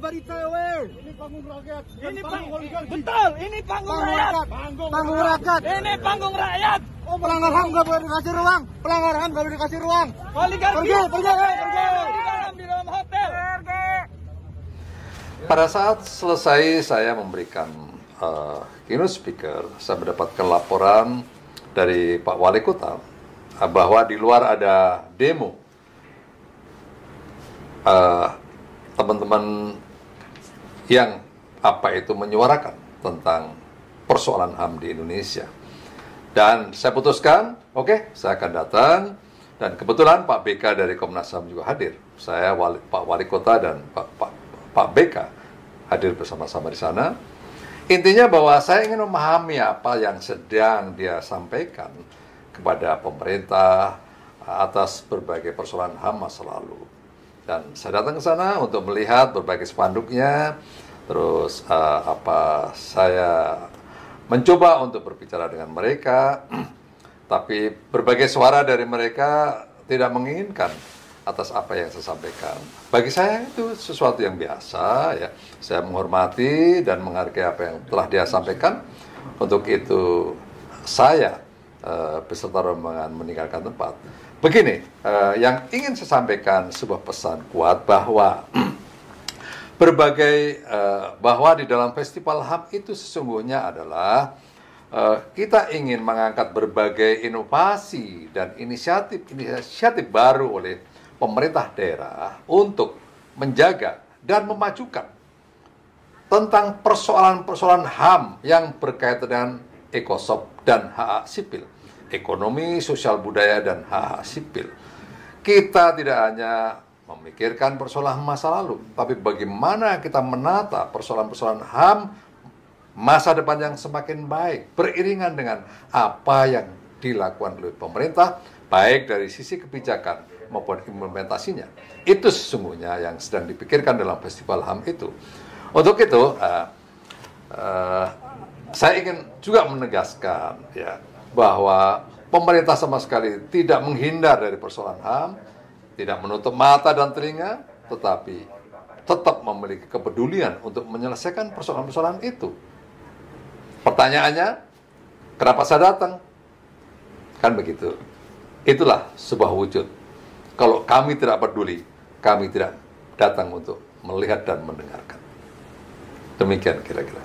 Berita Ini panggung rakyat. Ini panggung Betul, ini panggung, rakyat. Panggung rakyat. Ini panggung rakyat. Oh, pelanggar HAM gak boleh dikasih ruang. Pelanggar HAM gak boleh dikasih ruang. Oligarki. Pergi, pergi, pergi. Di dalam hotel. Pada saat selesai saya memberikan uh, keynote speaker, saya mendapatkan laporan dari Pak Wali Kota bahwa di luar ada demo uh, eh, teman -teman yang apa itu menyuarakan tentang persoalan HAM di Indonesia. Dan saya putuskan, oke, okay, saya akan datang. Dan kebetulan Pak BK dari Komnas HAM juga hadir. Saya wali, Pak Wali Kota dan Pak, Pak, Pak BK hadir bersama-sama di sana. Intinya bahwa saya ingin memahami apa yang sedang dia sampaikan kepada pemerintah atas berbagai persoalan HAM masa lalu. Dan saya datang ke sana untuk melihat berbagai spanduknya. Terus uh, apa saya mencoba untuk berbicara dengan mereka, tapi berbagai suara dari mereka tidak menginginkan atas apa yang saya sampaikan. Bagi saya itu sesuatu yang biasa ya. Saya menghormati dan menghargai apa yang telah dia sampaikan. Untuk itu saya Eh, beserta peserta rombongan meninggalkan tempat. Begini, uh, yang ingin saya sampaikan sebuah pesan kuat bahwa berbagai uh, bahwa di dalam festival ham itu sesungguhnya adalah uh, kita ingin mengangkat berbagai inovasi dan inisiatif inisiatif baru oleh pemerintah daerah untuk menjaga dan memajukan tentang persoalan-persoalan HAM yang berkaitan dengan ekosop, dan hak sipil. Ekonomi, sosial budaya, dan hak sipil. Kita tidak hanya memikirkan persoalan masa lalu, tapi bagaimana kita menata persoalan-persoalan HAM masa depan yang semakin baik, beriringan dengan apa yang dilakukan oleh pemerintah, baik dari sisi kebijakan maupun implementasinya. Itu sesungguhnya yang sedang dipikirkan dalam Festival HAM itu. Untuk itu, uh, uh, saya ingin juga menegaskan ya bahwa pemerintah sama sekali tidak menghindar dari persoalan HAM, tidak menutup mata dan telinga, tetapi tetap memiliki kepedulian untuk menyelesaikan persoalan-persoalan itu. Pertanyaannya, kenapa saya datang? Kan begitu. Itulah sebuah wujud. Kalau kami tidak peduli, kami tidak datang untuk melihat dan mendengarkan. Demikian kira-kira.